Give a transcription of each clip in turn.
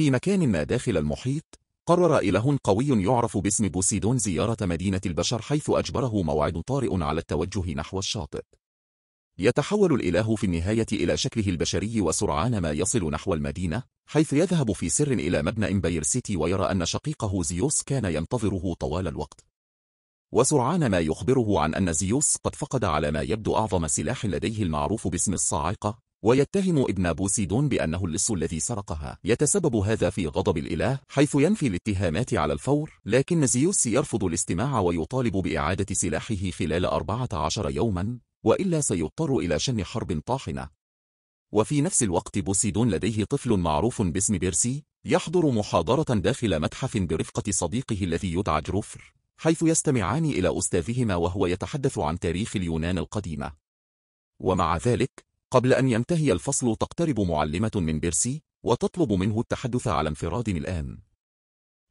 في مكان ما داخل المحيط قرر إله قوي يعرف باسم بوسيدون زيارة مدينة البشر حيث أجبره موعد طارئ على التوجه نحو الشاطئ يتحول الإله في النهاية إلى شكله البشري وسرعان ما يصل نحو المدينة حيث يذهب في سر إلى مبنى إمبير سيتي ويرى أن شقيقه زيوس كان ينتظره طوال الوقت وسرعان ما يخبره عن أن زيوس قد فقد على ما يبدو أعظم سلاح لديه المعروف باسم الصاعقة ويتهم ابن بوسيدون بأنه اللص الذي سرقها يتسبب هذا في غضب الإله حيث ينفي الاتهامات على الفور لكن زيوس يرفض الاستماع ويطالب بإعادة سلاحه خلال 14 يوما وإلا سيضطر إلى شن حرب طاحنة وفي نفس الوقت بوسيدون لديه طفل معروف باسم بيرسي يحضر محاضرة داخل متحف برفقة صديقه الذي يدعى جروفر حيث يستمعان إلى أستاذهما وهو يتحدث عن تاريخ اليونان القديمة ومع ذلك قبل أن ينتهي الفصل تقترب معلمة من بيرسي وتطلب منه التحدث على انفراد الآن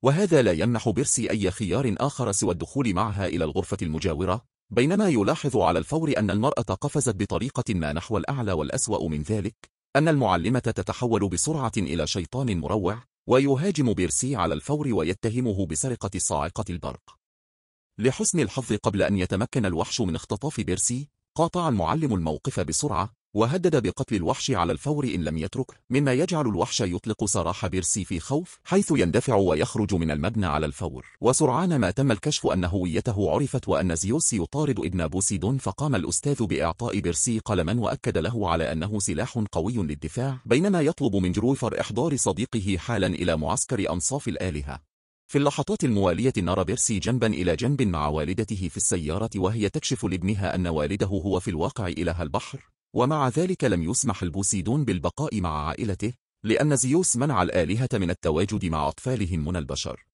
وهذا لا يمنح بيرسي أي خيار آخر سوى الدخول معها إلى الغرفة المجاورة بينما يلاحظ على الفور أن المرأة قفزت بطريقة ما نحو الأعلى والأسوأ من ذلك أن المعلمة تتحول بسرعة إلى شيطان مروع ويهاجم بيرسي على الفور ويتهمه بسرقة صاعقة البرق لحسن الحظ قبل أن يتمكن الوحش من اختطاف بيرسي قاطع المعلم الموقف بسرعة وهدد بقتل الوحش على الفور إن لم يتركه مما يجعل الوحش يطلق سراح بيرسي في خوف حيث يندفع ويخرج من المبنى على الفور وسرعان ما تم الكشف أن هويته عرفت وأن زيوس يطارد ابن بوسيدون فقام الأستاذ بإعطاء بيرسي قلما وأكد له على أنه سلاح قوي للدفاع بينما يطلب من جرويفر إحضار صديقه حالا إلى معسكر أنصاف الآلهة في اللحظات الموالية نرى بيرسي جنبا إلى جنب مع والدته في السيارة وهي تكشف لابنها أن والده هو في الواقع إله البحر ومع ذلك لم يسمح البوسيدون بالبقاء مع عائلته لأن زيوس منع الآلهة من التواجد مع أطفالهم من البشر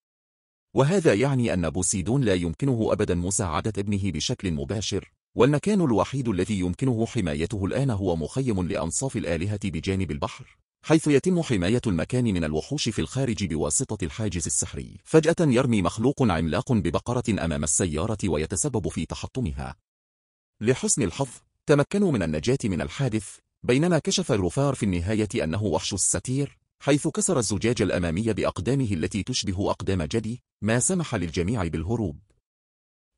وهذا يعني أن بوسيدون لا يمكنه أبدا مساعدة ابنه بشكل مباشر والمكان الوحيد الذي يمكنه حمايته الآن هو مخيم لأنصاف الآلهة بجانب البحر حيث يتم حماية المكان من الوحوش في الخارج بواسطة الحاجز السحري فجأة يرمي مخلوق عملاق ببقرة أمام السيارة ويتسبب في تحطمها لحسن الحظ تمكنوا من النجاة من الحادث بينما كشف الروفار في النهاية أنه وحش الستير حيث كسر الزجاج الأمامي بأقدامه التي تشبه أقدام جدي ما سمح للجميع بالهروب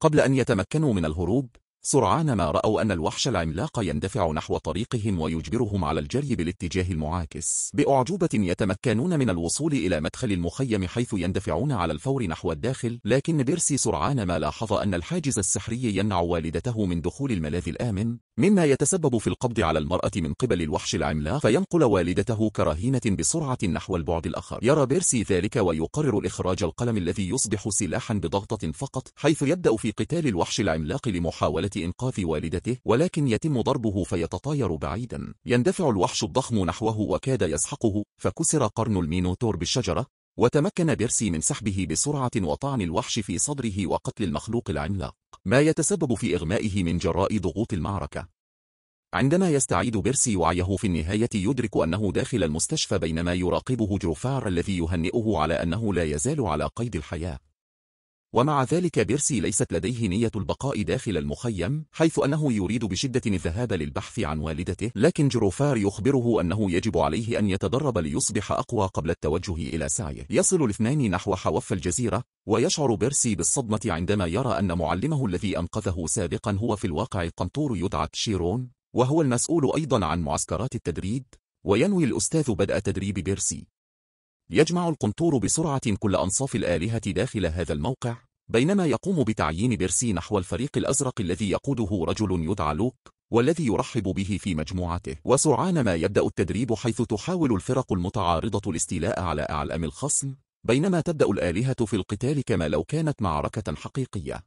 قبل أن يتمكنوا من الهروب سرعان ما رأوا أن الوحش العملاق يندفع نحو طريقهم ويجبرهم على الجري بالاتجاه المعاكس بأعجوبة يتمكنون من الوصول إلى مدخل المخيم حيث يندفعون على الفور نحو الداخل لكن بيرسي سرعان ما لاحظ أن الحاجز السحري يمنع والدته من دخول الملاذ الآمن مما يتسبب في القبض على المرأة من قبل الوحش العملاق فينقل والدته كراهينة بسرعة نحو البعد الآخر يرى بيرسي ذلك ويقرر إخراج القلم الذي يصبح سلاحا بضغطة فقط حيث يبدأ في قتال الوحش العملاق لمحاولة إنقاذ والدته ولكن يتم ضربه فيتطاير بعيدا يندفع الوحش الضخم نحوه وكاد يسحقه فكسر قرن المينوتور بالشجرة وتمكن بيرسي من سحبه بسرعة وطعن الوحش في صدره وقتل المخلوق العملاق ما يتسبب في إغمائه من جراء ضغوط المعركة عندما يستعيد بيرسي وعيه في النهاية يدرك أنه داخل المستشفى بينما يراقبه جروفار الذي يهنئه على أنه لا يزال على قيد الحياة ومع ذلك بيرسي ليست لديه نية البقاء داخل المخيم حيث أنه يريد بشدة الذهاب للبحث عن والدته لكن جروفار يخبره أنه يجب عليه أن يتدرب ليصبح أقوى قبل التوجه إلى سعيه يصل الاثنان نحو حوف الجزيرة ويشعر بيرسي بالصدمة عندما يرى أن معلمه الذي أنقذه سابقا هو في الواقع قنطور يدعى تشيرون وهو المسؤول أيضا عن معسكرات التدريب وينوي الأستاذ بدء تدريب بيرسي يجمع القنطور بسرعة كل أنصاف الآلهة داخل هذا الموقع بينما يقوم بتعيين بيرسي نحو الفريق الأزرق الذي يقوده رجل يدعى لوك والذي يرحب به في مجموعته وسرعان ما يبدأ التدريب حيث تحاول الفرق المتعارضة الاستيلاء على أعلام الخصم بينما تبدأ الآلهة في القتال كما لو كانت معركة حقيقية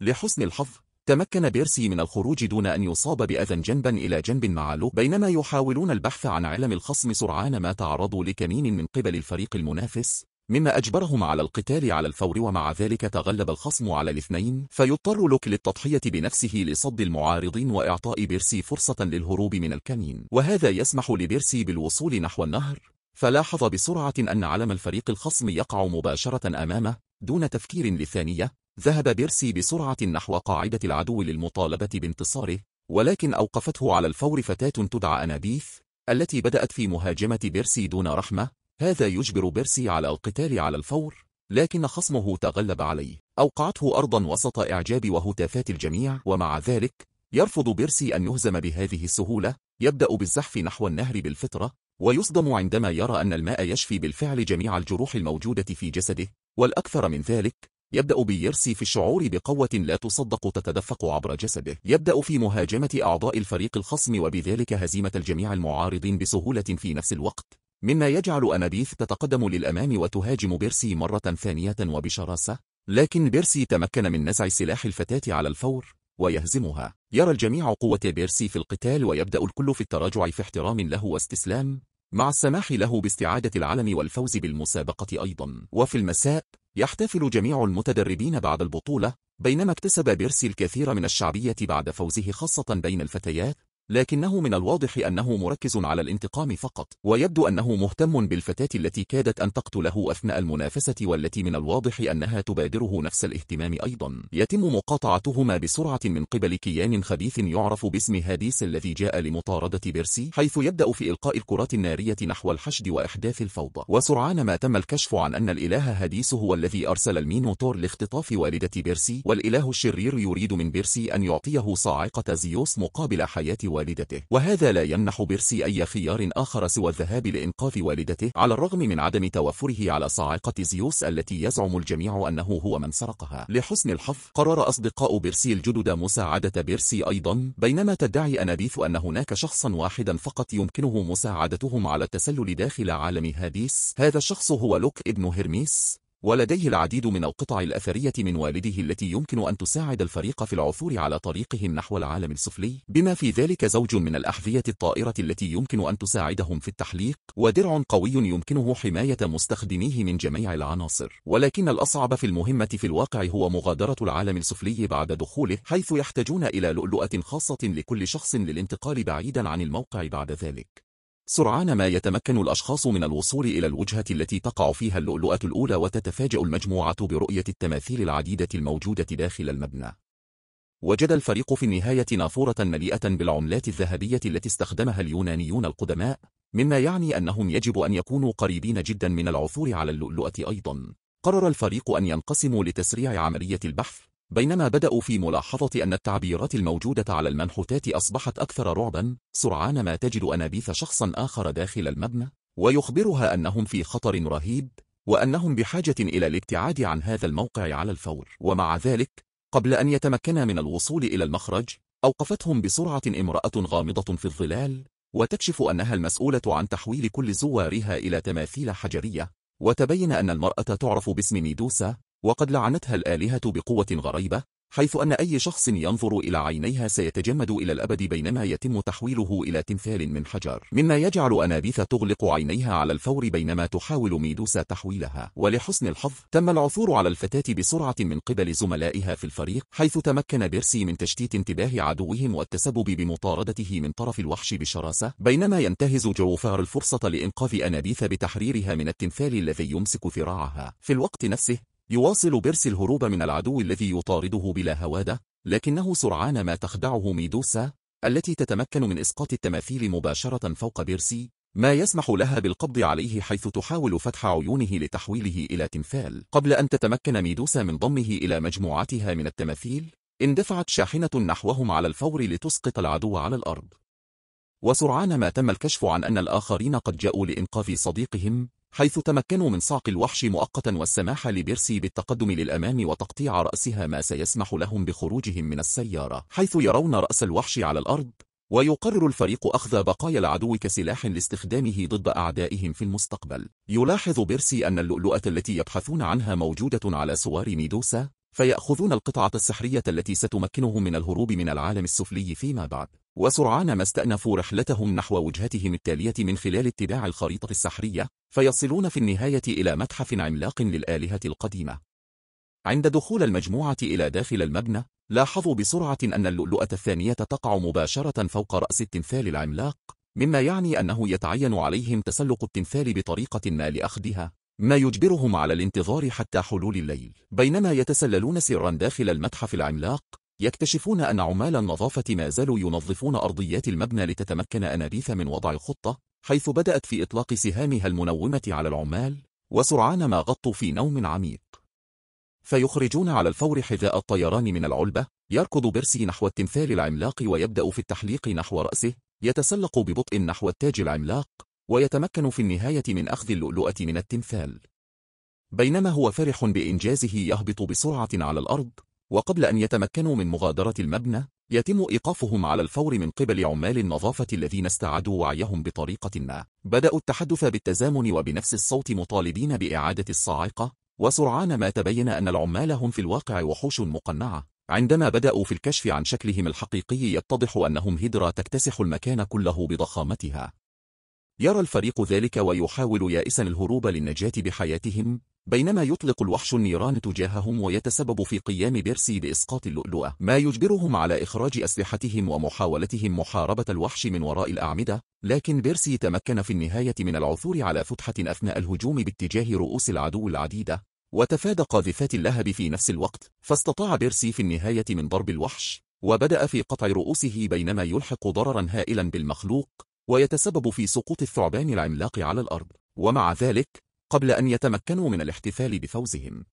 لحسن الحظ تمكن بيرسي من الخروج دون أن يصاب بأذى جنبا إلى جنب مع لوك بينما يحاولون البحث عن علم الخصم سرعان ما تعرضوا لكمين من قبل الفريق المنافس مما أجبرهم على القتال على الفور ومع ذلك تغلب الخصم على الاثنين فيضطر لوك للتضحية بنفسه لصد المعارضين وإعطاء بيرسي فرصة للهروب من الكمين وهذا يسمح لبيرسي بالوصول نحو النهر فلاحظ بسرعة أن علم الفريق الخصم يقع مباشرة أمامه دون تفكير لثانية ذهب بيرسي بسرعة نحو قاعدة العدو للمطالبة بانتصاره ولكن أوقفته على الفور فتاة تدعى أنابيث التي بدأت في مهاجمة بيرسي دون رحمة هذا يجبر بيرسي على القتال على الفور لكن خصمه تغلب عليه أوقعته أرضا وسط إعجاب وهتافات الجميع ومع ذلك يرفض بيرسي أن يهزم بهذه السهولة يبدأ بالزحف نحو النهر بالفطرة ويصدم عندما يرى أن الماء يشفي بالفعل جميع الجروح الموجودة في جسده والأكثر من ذلك يبدأ بيرسي في الشعور بقوة لا تصدق تتدفق عبر جسده يبدأ في مهاجمة أعضاء الفريق الخصم وبذلك هزيمة الجميع المعارضين بسهولة في نفس الوقت مما يجعل أنابيث تتقدم للأمام وتهاجم بيرسي مرة ثانية وبشراسة لكن بيرسي تمكن من نزع سلاح الفتاة على الفور ويهزمها يرى الجميع قوة بيرسي في القتال ويبدأ الكل في التراجع في احترام له واستسلام مع السماح له باستعادة العلم والفوز بالمسابقة أيضا وفي المساء يحتفل جميع المتدربين بعد البطولة بينما اكتسب بيرسي الكثير من الشعبية بعد فوزه خاصة بين الفتيات لكنه من الواضح أنه مركز على الانتقام فقط ويبدو أنه مهتم بالفتاة التي كادت أن تقتله أثناء المنافسة والتي من الواضح أنها تبادره نفس الاهتمام أيضا يتم مقاطعتهما بسرعة من قبل كيان خبيث يعرف باسم هاديس الذي جاء لمطاردة بيرسي حيث يبدأ في إلقاء الكرات النارية نحو الحشد وإحداث الفوضى وسرعان ما تم الكشف عن أن الإله هاديس هو الذي أرسل المينوتور لاختطاف والدة بيرسي والإله الشرير يريد من بيرسي أن يعطيه صاعقة زيوس مقابل حياة والدة والدته وهذا لا يمنح بيرسي أي خيار آخر سوى الذهاب لإنقاذ والدته على الرغم من عدم توفره على صاعقة زيوس التي يزعم الجميع أنه هو من سرقها لحسن الحظ قرر أصدقاء بيرسي الجدد مساعدة بيرسي أيضا بينما تدعي أنابيث أن هناك شخصا واحدا فقط يمكنه مساعدتهم على التسلل داخل عالم هاديس هذا الشخص هو لوك ابن هرميس ولديه العديد من القطع الأثرية من والده التي يمكن أن تساعد الفريق في العثور على طريقهم نحو العالم السفلي بما في ذلك زوج من الأحذية الطائرة التي يمكن أن تساعدهم في التحليق ودرع قوي يمكنه حماية مستخدميه من جميع العناصر ولكن الأصعب في المهمة في الواقع هو مغادرة العالم السفلي بعد دخوله حيث يحتاجون إلى لؤلؤة خاصة لكل شخص للانتقال بعيدا عن الموقع بعد ذلك سرعان ما يتمكن الأشخاص من الوصول إلى الوجهة التي تقع فيها اللؤلؤة الأولى وتتفاجأ المجموعة برؤية التماثيل العديدة الموجودة داخل المبنى وجد الفريق في النهاية نافورة مليئة بالعملات الذهبية التي استخدمها اليونانيون القدماء مما يعني أنهم يجب أن يكونوا قريبين جدا من العثور على اللؤلؤة أيضا قرر الفريق أن ينقسموا لتسريع عملية البحث بينما بدأوا في ملاحظة أن التعبيرات الموجودة على المنحوتات أصبحت أكثر رعبا سرعان ما تجد أنابيث شخصا آخر داخل المبنى ويخبرها أنهم في خطر رهيب وأنهم بحاجة إلى الابتعاد عن هذا الموقع على الفور ومع ذلك قبل أن يتمكنا من الوصول إلى المخرج أوقفتهم بسرعة امرأة غامضة في الظلال وتكشف أنها المسؤولة عن تحويل كل زوارها إلى تماثيل حجرية وتبين أن المرأة تعرف باسم ميدوسا وقد لعنتها الآلهة بقوة غريبة حيث أن أي شخص ينظر إلى عينيها سيتجمد إلى الأبد بينما يتم تحويله إلى تمثال من حجر مما يجعل أنابيث تغلق عينيها على الفور بينما تحاول ميدوسا تحويلها ولحسن الحظ تم العثور على الفتاة بسرعة من قبل زملائها في الفريق حيث تمكن بيرسي من تشتيت انتباه عدوهم والتسبب بمطاردته من طرف الوحش بشراسة بينما ينتهز جوفار الفرصة لإنقاذ أنابيث بتحريرها من التمثال الذي يمسك ذراعها في الوقت نفسه يواصل بيرس الهروب من العدو الذي يطارده بلا هوادة لكنه سرعان ما تخدعه ميدوسا التي تتمكن من إسقاط التماثيل مباشرة فوق بيرسي ما يسمح لها بالقبض عليه حيث تحاول فتح عيونه لتحويله إلى تمثال قبل أن تتمكن ميدوسا من ضمه إلى مجموعتها من التماثيل اندفعت شاحنة نحوهم على الفور لتسقط العدو على الأرض وسرعان ما تم الكشف عن أن الآخرين قد جاءوا لإنقاذ صديقهم حيث تمكنوا من صعق الوحش مؤقتا والسماح لبيرسي بالتقدم للأمام وتقطيع رأسها ما سيسمح لهم بخروجهم من السيارة حيث يرون رأس الوحش على الأرض ويقرر الفريق أخذ بقايا العدو كسلاح لاستخدامه ضد أعدائهم في المستقبل يلاحظ بيرسي أن اللؤلؤة التي يبحثون عنها موجودة على سوار ميدوسا فيأخذون القطعة السحرية التي ستمكنهم من الهروب من العالم السفلي فيما بعد وسرعان ما استأنفوا رحلتهم نحو وجهتهم التالية من خلال اتباع الخريطة السحرية فيصلون في النهاية إلى متحف عملاق للآلهة القديمة عند دخول المجموعة إلى داخل المبنى لاحظوا بسرعة أن اللؤلؤة الثانية تقع مباشرة فوق رأس التمثال العملاق مما يعني أنه يتعين عليهم تسلق التمثال بطريقة ما لأخذها ما يجبرهم على الانتظار حتى حلول الليل بينما يتسللون سرا داخل المتحف العملاق يكتشفون أن عمال النظافة ما زالوا ينظفون أرضيات المبنى لتتمكن أنابيث من وضع الخطة حيث بدأت في إطلاق سهامها المنومة على العمال وسرعان ما غطوا في نوم عميق فيخرجون على الفور حذاء الطيران من العلبة يركض بيرسي نحو التمثال العملاق ويبدأ في التحليق نحو رأسه يتسلق ببطء نحو التاج العملاق ويتمكن في النهاية من أخذ اللؤلؤة من التمثال بينما هو فرح بإنجازه يهبط بسرعة على الأرض وقبل أن يتمكنوا من مغادرة المبنى يتم إيقافهم على الفور من قبل عمال النظافة الذين استعادوا وعيهم بطريقة ما بدأوا التحدث بالتزامن وبنفس الصوت مطالبين بإعادة الصاعقة وسرعان ما تبين أن العمال هم في الواقع وحوش مقنعة عندما بدأوا في الكشف عن شكلهم الحقيقي يتضح أنهم هدرا تكتسح المكان كله بضخامتها يرى الفريق ذلك ويحاول يائسا الهروب للنجاة بحياتهم بينما يطلق الوحش النيران تجاههم ويتسبب في قيام بيرسي بإسقاط اللؤلؤة ما يجبرهم على إخراج أسلحتهم ومحاولتهم محاربة الوحش من وراء الأعمدة لكن بيرسي تمكن في النهاية من العثور على فتحة أثناء الهجوم باتجاه رؤوس العدو العديدة وتفادى قاذفات اللهب في نفس الوقت فاستطاع بيرسي في النهاية من ضرب الوحش وبدأ في قطع رؤوسه بينما يلحق ضررا هائلا بالمخلوق ويتسبب في سقوط الثعبان العملاق على الأرض ومع ذلك قبل أن يتمكنوا من الاحتفال بفوزهم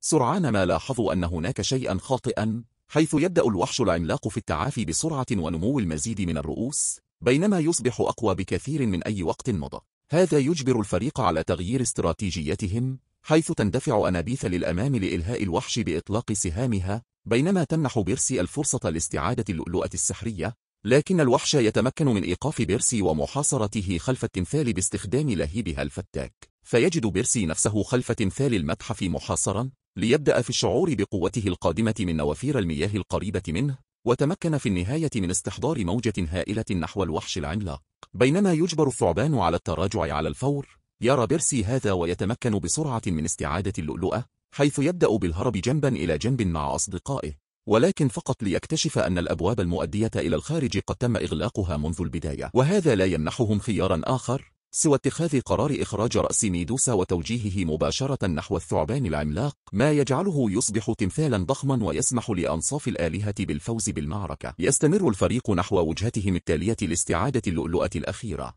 سرعان ما لاحظوا أن هناك شيئا خاطئا حيث يبدأ الوحش العملاق في التعافي بسرعة ونمو المزيد من الرؤوس بينما يصبح أقوى بكثير من أي وقت مضى هذا يجبر الفريق على تغيير استراتيجيتهم حيث تندفع أنابيث للأمام لإلهاء الوحش بإطلاق سهامها بينما تمنح بيرسي الفرصة لاستعادة اللؤلؤة السحرية لكن الوحش يتمكن من إيقاف بيرسي ومحاصرته خلف التمثال باستخدام لهيبها الفتاك فيجد بيرسي نفسه خلف تمثال المتحف محاصرا ليبدأ في الشعور بقوته القادمة من نوافير المياه القريبة منه وتمكن في النهاية من استحضار موجة هائلة نحو الوحش العملاق بينما يجبر الثعبان على التراجع على الفور يرى بيرسي هذا ويتمكن بسرعة من استعادة اللؤلؤة حيث يبدأ بالهرب جنبا إلى جنب مع أصدقائه ولكن فقط ليكتشف أن الأبواب المؤدية إلى الخارج قد تم إغلاقها منذ البداية وهذا لا يمنحهم خيارا آخر سوى اتخاذ قرار إخراج رأس ميدوسا وتوجيهه مباشرة نحو الثعبان العملاق ما يجعله يصبح تمثالا ضخما ويسمح لأنصاف الآلهة بالفوز بالمعركة يستمر الفريق نحو وجهتهم التالية لاستعادة اللؤلؤة الأخيرة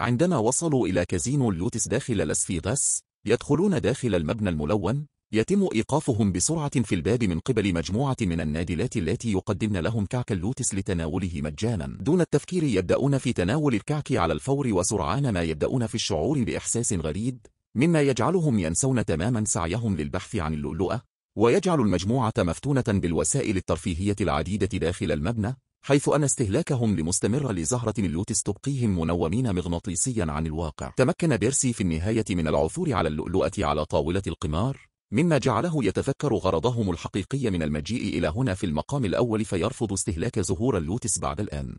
عندما وصلوا إلى كازينو اللوتس داخل لاسفيغاس يدخلون داخل المبنى الملون يتم إيقافهم بسرعة في الباب من قبل مجموعة من النادلات التي يقدمن لهم كعك اللوتس لتناوله مجانا دون التفكير يبدأون في تناول الكعك على الفور وسرعان ما يبدأون في الشعور بإحساس غريب مما يجعلهم ينسون تماما سعيهم للبحث عن اللؤلؤة ويجعل المجموعة مفتونة بالوسائل الترفيهية العديدة داخل المبنى حيث أن استهلاكهم لمستمر لزهرة اللوتس تبقيهم منومين مغناطيسيا عن الواقع تمكن بيرسي في النهاية من العثور على اللؤلؤة على طاولة القمار مما جعله يتفكر غرضهم الحقيقي من المجيء إلى هنا في المقام الأول فيرفض استهلاك زهور اللوتس بعد الآن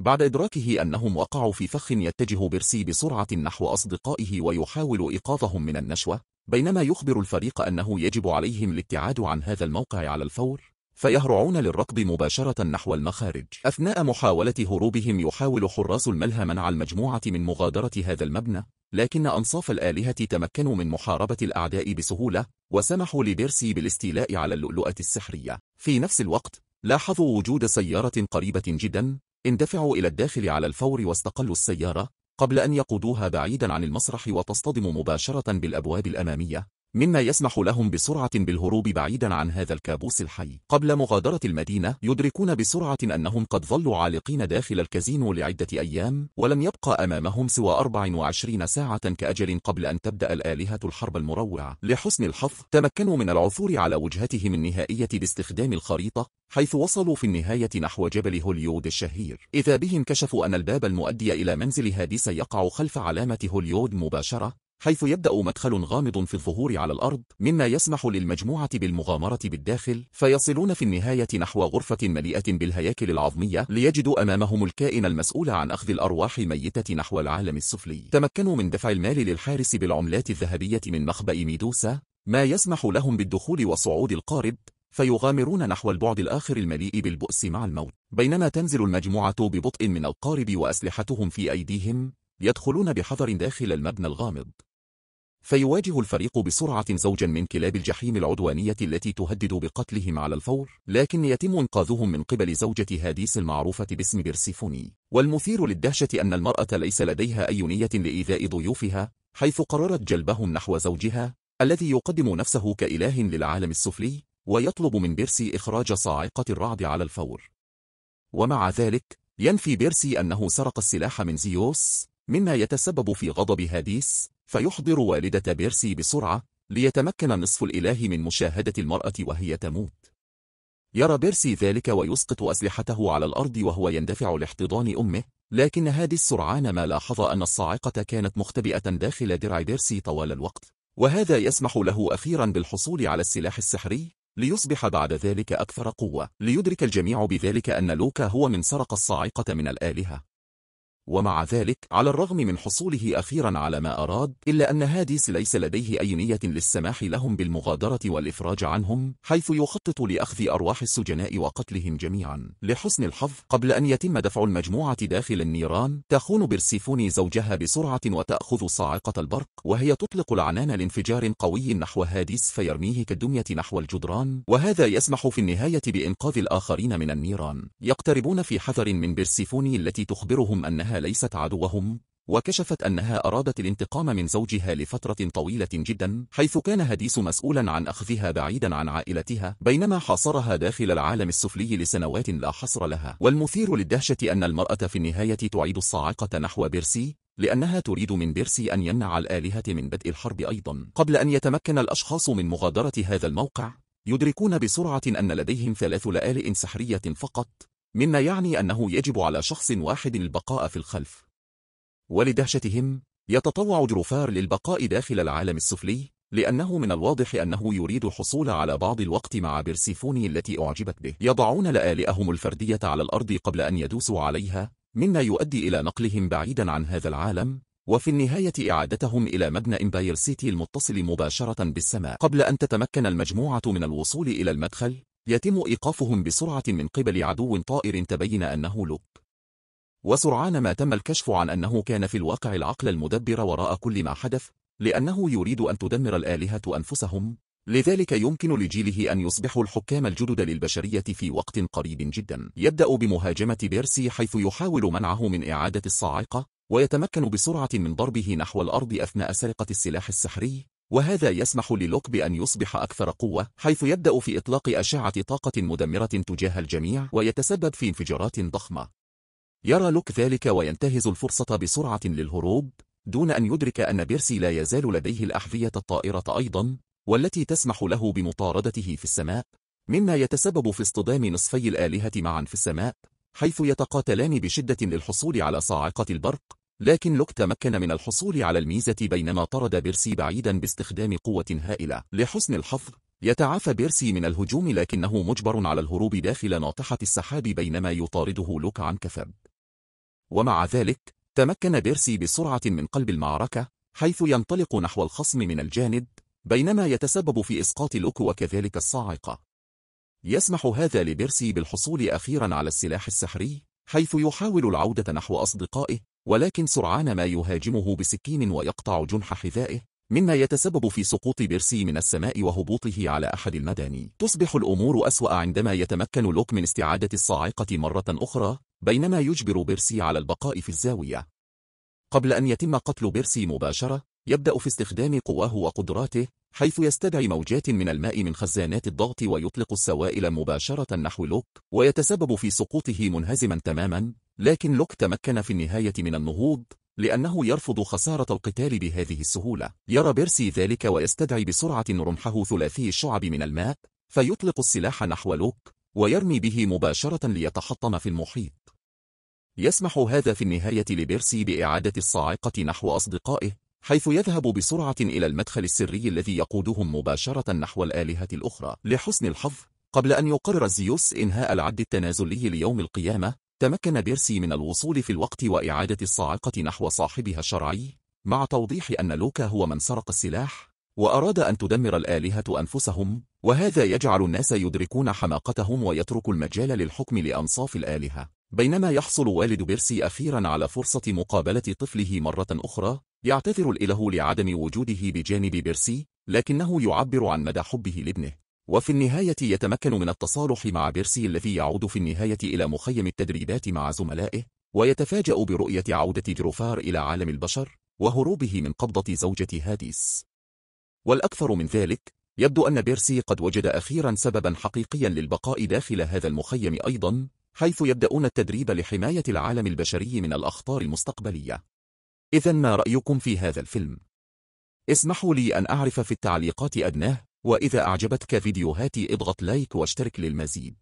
بعد إدراكه أنهم وقعوا في فخ يتجه بيرسي بسرعة نحو أصدقائه ويحاول إيقاظهم من النشوة بينما يخبر الفريق أنه يجب عليهم الابتعاد عن هذا الموقع على الفور فيهرعون للركض مباشرة نحو المخارج أثناء محاولة هروبهم يحاول حراس الملهى منع المجموعة من مغادرة هذا المبنى لكن أنصاف الآلهة تمكنوا من محاربة الأعداء بسهولة وسمحوا لبيرسي بالاستيلاء على اللؤلؤة السحرية في نفس الوقت لاحظوا وجود سيارة قريبة جدا اندفعوا إلى الداخل على الفور واستقلوا السيارة قبل أن يقودوها بعيدا عن المسرح وتصطدم مباشرة بالأبواب الأمامية مما يسمح لهم بسرعة بالهروب بعيدا عن هذا الكابوس الحي قبل مغادرة المدينة يدركون بسرعة أنهم قد ظلوا عالقين داخل الكازينو لعدة أيام ولم يبقى أمامهم سوى 24 ساعة كأجل قبل أن تبدأ الآلهة الحرب المروعة لحسن الحظ تمكنوا من العثور على وجهتهم النهائية باستخدام الخريطة حيث وصلوا في النهاية نحو جبل هوليود الشهير إذا بهم كشفوا أن الباب المؤدي إلى منزل هادي سيقع خلف علامة هوليود مباشرة حيث يبدأ مدخل غامض في الظهور على الأرض مما يسمح للمجموعة بالمغامرة بالداخل فيصلون في النهاية نحو غرفة مليئة بالهياكل العظمية ليجدوا أمامهم الكائن المسؤول عن أخذ الأرواح الميتة نحو العالم السفلي تمكنوا من دفع المال للحارس بالعملات الذهبية من مخبأ ميدوسا ما يسمح لهم بالدخول وصعود القارب فيغامرون نحو البعد الآخر المليء بالبؤس مع الموت بينما تنزل المجموعة ببطء من القارب وأسلحتهم في أيديهم يدخلون بحذر داخل المبنى الغامض فيواجه الفريق بسرعة زوجا من كلاب الجحيم العدوانية التي تهدد بقتلهم على الفور لكن يتم انقاذهم من قبل زوجة هاديس المعروفة باسم بيرسيفوني والمثير للدهشة أن المرأة ليس لديها أي نية لإيذاء ضيوفها حيث قررت جلبهم نحو زوجها الذي يقدم نفسه كإله للعالم السفلي ويطلب من بيرسي إخراج صاعقة الرعد على الفور ومع ذلك ينفي بيرسي أنه سرق السلاح من زيوس مما يتسبب في غضب هاديس فيحضر والدة بيرسي بسرعة ليتمكن نصف الإله من مشاهدة المرأة وهي تموت يرى بيرسي ذلك ويسقط أسلحته على الأرض وهو يندفع لاحتضان أمه لكن هادي السرعان ما لاحظ أن الصاعقة كانت مختبئة داخل درع بيرسي طوال الوقت وهذا يسمح له أخيرا بالحصول على السلاح السحري ليصبح بعد ذلك أكثر قوة ليدرك الجميع بذلك أن لوكا هو من سرق الصاعقة من الآلهة ومع ذلك على الرغم من حصوله أخيرا على ما أراد إلا أن هاديس ليس لديه أي نية للسماح لهم بالمغادرة والإفراج عنهم حيث يخطط لأخذ أرواح السجناء وقتلهم جميعا لحسن الحظ قبل أن يتم دفع المجموعة داخل النيران تخون برسيفوني زوجها بسرعة وتأخذ صاعقة البرق وهي تطلق العنان لانفجار قوي نحو هاديس فيرميه كالدمية نحو الجدران وهذا يسمح في النهاية بإنقاذ الآخرين من النيران يقتربون في حذر من برسيفوني التي تخبرهم أنها ليست عدوهم وكشفت أنها أرادت الانتقام من زوجها لفترة طويلة جدا حيث كان هديس مسؤولا عن أخذها بعيدا عن عائلتها بينما حاصرها داخل العالم السفلي لسنوات لا حصر لها والمثير للدهشة أن المرأة في النهاية تعيد الصاعقة نحو بيرسي لأنها تريد من بيرسي أن يمنع الآلهة من بدء الحرب أيضا قبل أن يتمكن الأشخاص من مغادرة هذا الموقع يدركون بسرعة أن لديهم ثلاث لآلئ سحرية فقط مما يعني أنه يجب على شخص واحد البقاء في الخلف ولدهشتهم يتطوع جروفار للبقاء داخل العالم السفلي لأنه من الواضح أنه يريد حصول على بعض الوقت مع بيرسيفوني التي أعجبت به يضعون لآلئهم الفردية على الأرض قبل أن يدوسوا عليها مما يؤدي إلى نقلهم بعيدا عن هذا العالم وفي النهاية إعادتهم إلى مبنى إمباير سيتي المتصل مباشرة بالسماء قبل أن تتمكن المجموعة من الوصول إلى المدخل يتم إيقافهم بسرعة من قبل عدو طائر تبين أنه لوب وسرعان ما تم الكشف عن أنه كان في الواقع العقل المدبر وراء كل ما حدث لأنه يريد أن تدمر الآلهة أنفسهم لذلك يمكن لجيله أن يصبحوا الحكام الجدد للبشرية في وقت قريب جدا يبدأ بمهاجمة بيرسي حيث يحاول منعه من إعادة الصاعقة ويتمكن بسرعة من ضربه نحو الأرض أثناء سرقة السلاح السحري وهذا يسمح للوك بأن يصبح أكثر قوة حيث يبدأ في إطلاق أشعة طاقة مدمرة تجاه الجميع ويتسبب في انفجارات ضخمة يرى لوك ذلك وينتهز الفرصة بسرعة للهروب دون أن يدرك أن بيرسي لا يزال لديه الأحذية الطائرة أيضا والتي تسمح له بمطاردته في السماء مما يتسبب في اصطدام نصفي الآلهة معا في السماء حيث يتقاتلان بشدة للحصول على صاعقة البرق لكن لوك تمكن من الحصول على الميزة بينما طرد بيرسي بعيدا باستخدام قوة هائلة لحسن الحظ يتعافى بيرسي من الهجوم لكنه مجبر على الهروب داخل ناطحة السحاب بينما يطارده لوك عن كثب ومع ذلك تمكن بيرسي بسرعة من قلب المعركة حيث ينطلق نحو الخصم من الجانب بينما يتسبب في إسقاط لوك وكذلك الصاعقة يسمح هذا لبيرسي بالحصول أخيرا على السلاح السحري حيث يحاول العودة نحو أصدقائه ولكن سرعان ما يهاجمه بسكين ويقطع جنح حذائه مما يتسبب في سقوط بيرسي من السماء وهبوطه على أحد المداني تصبح الأمور أسوأ عندما يتمكن لوك من استعادة الصاعقة مرة أخرى بينما يجبر بيرسي على البقاء في الزاوية قبل أن يتم قتل بيرسي مباشرة يبدأ في استخدام قواه وقدراته حيث يستدعي موجات من الماء من خزانات الضغط ويطلق السوائل مباشرة نحو لوك ويتسبب في سقوطه منهزما تماما لكن لوك تمكن في النهاية من النهوض لأنه يرفض خسارة القتال بهذه السهولة يرى بيرسي ذلك ويستدعي بسرعة رمحه ثلاثي الشعب من الماء فيطلق السلاح نحو لوك ويرمي به مباشرة ليتحطم في المحيط يسمح هذا في النهاية لبيرسي بإعادة الصاعقة نحو أصدقائه حيث يذهب بسرعة إلى المدخل السري الذي يقودهم مباشرة نحو الآلهة الأخرى لحسن الحظ قبل أن يقرر زيوس إنهاء العد التنازلي ليوم القيامة تمكن بيرسي من الوصول في الوقت وإعادة الصاعقة نحو صاحبها الشرعي مع توضيح أن لوكا هو من سرق السلاح وأراد أن تدمر الآلهة أنفسهم وهذا يجعل الناس يدركون حماقتهم ويترك المجال للحكم لأنصاف الآلهة بينما يحصل والد بيرسي أخيرا على فرصة مقابلة طفله مرة أخرى يعتذر الإله لعدم وجوده بجانب بيرسي لكنه يعبر عن مدى حبه لابنه وفي النهاية يتمكن من التصالح مع بيرسي الذي يعود في النهاية إلى مخيم التدريبات مع زملائه ويتفاجأ برؤية عودة جروفار إلى عالم البشر وهروبه من قبضة زوجة هاديس والأكثر من ذلك يبدو أن بيرسي قد وجد أخيرا سببا حقيقيا للبقاء داخل هذا المخيم أيضا حيث يبدأون التدريب لحماية العالم البشري من الأخطار المستقبلية إذا ما رأيكم في هذا الفيلم؟ اسمحوا لي أن أعرف في التعليقات أدناه وإذا أعجبتك فيديوهاتي اضغط لايك واشترك للمزيد